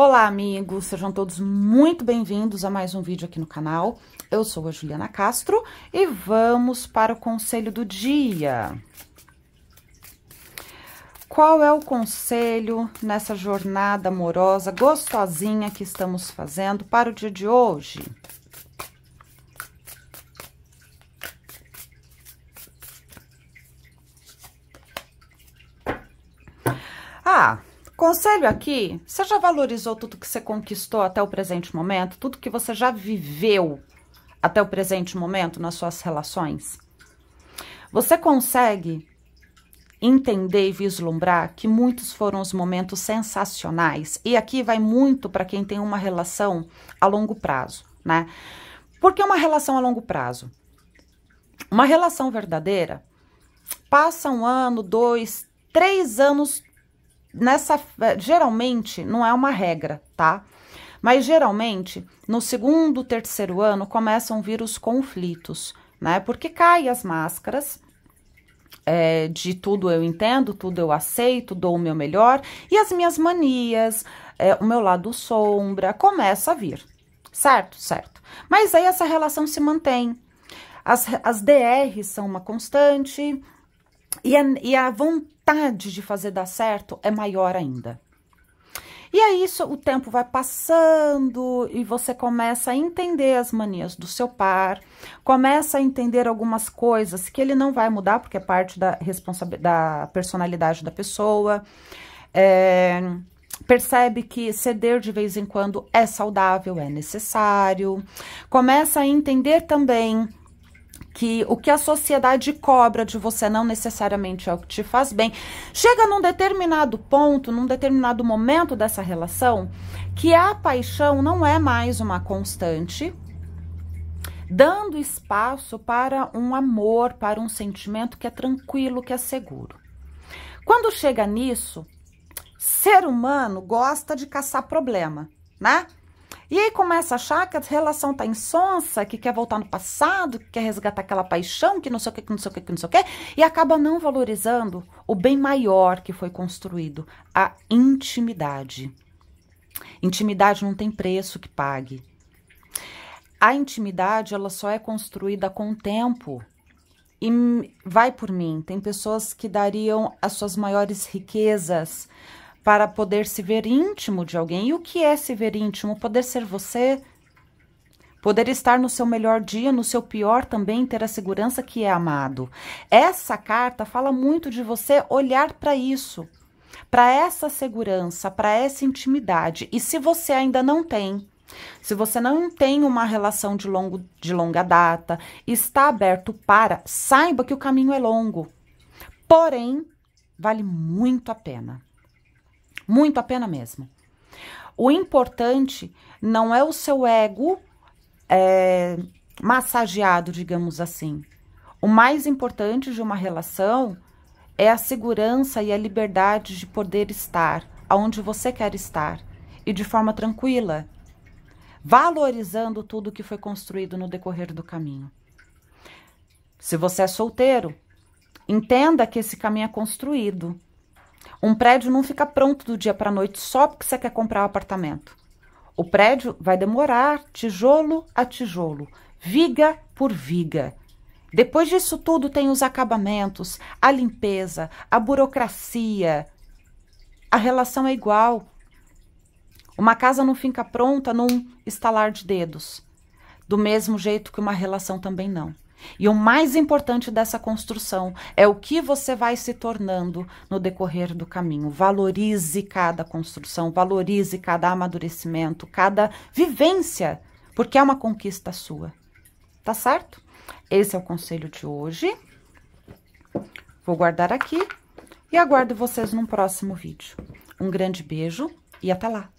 Olá, amigos! Sejam todos muito bem-vindos a mais um vídeo aqui no canal. Eu sou a Juliana Castro e vamos para o conselho do dia. Qual é o conselho nessa jornada amorosa gostosinha que estamos fazendo para o dia de hoje? Ah, Conselho aqui: você já valorizou tudo que você conquistou até o presente momento? Tudo que você já viveu até o presente momento nas suas relações? Você consegue entender e vislumbrar que muitos foram os momentos sensacionais? E aqui vai muito para quem tem uma relação a longo prazo, né? Por que uma relação a longo prazo? Uma relação verdadeira passa um ano, dois, três anos nessa eh, geralmente não é uma regra, tá? Mas geralmente no segundo, terceiro ano começam a vir os conflitos, né? Porque caem as máscaras. É, de tudo eu entendo, tudo eu aceito, dou o meu melhor, e as minhas manias, é, o meu lado sombra, começa a vir, certo? Certo. Mas aí essa relação se mantém. As, as DRs são uma constante, e, a, e a, vontade de fazer dar certo é maior ainda. E aí é isso, o tempo vai passando e você começa a entender as manias do seu par, começa a entender algumas coisas que ele não vai mudar, porque é parte da, responsabilidade da personalidade da pessoa. É, percebe que ceder de vez em quando é saudável, é necessário. Começa a entender também que o que a sociedade cobra de você não necessariamente é o que te faz bem. Chega num determinado ponto, num determinado momento dessa relação, que a paixão não é mais uma constante, dando espaço para um amor, para um sentimento que é tranquilo, que é seguro. Quando chega nisso, ser humano gosta de caçar problema, né? E aí começa a achar que a relação tá insonsa, que quer voltar no passado, que quer resgatar aquela paixão, que não sei o que, que não sei o que, que não sei o que, e acaba não valorizando o bem maior que foi construído, a intimidade. Intimidade não tem preço que pague. A intimidade, ela só é construída com o tempo. E vai por mim, tem pessoas que dariam as suas maiores riquezas, para poder se ver íntimo de alguém. E o que é se ver íntimo? Poder ser você, poder estar no seu melhor dia, no seu pior também, ter a segurança que é amado. Essa carta fala muito de você olhar para isso, para essa segurança, para essa intimidade. E se você ainda não tem, se você não tem uma relação de, longo, de longa data, está aberto para, saiba que o caminho é longo. Porém, vale muito a pena. Muito a pena mesmo. O importante não é o seu ego é, massageado, digamos assim. O mais importante de uma relação é a segurança e a liberdade de poder estar aonde você quer estar e de forma tranquila, valorizando tudo que foi construído no decorrer do caminho. Se você é solteiro, entenda que esse caminho é construído um prédio não fica pronto do dia para a noite só porque você quer comprar um apartamento. O prédio vai demorar tijolo a tijolo, viga por viga. Depois disso tudo tem os acabamentos, a limpeza, a burocracia. A relação é igual. Uma casa não fica pronta num estalar de dedos. Do mesmo jeito que uma relação também não. E o mais importante dessa construção é o que você vai se tornando no decorrer do caminho. Valorize cada construção, valorize cada amadurecimento, cada vivência, porque é uma conquista sua. Tá certo? Esse é o conselho de hoje. Vou guardar aqui e aguardo vocês num próximo vídeo. Um grande beijo e até lá!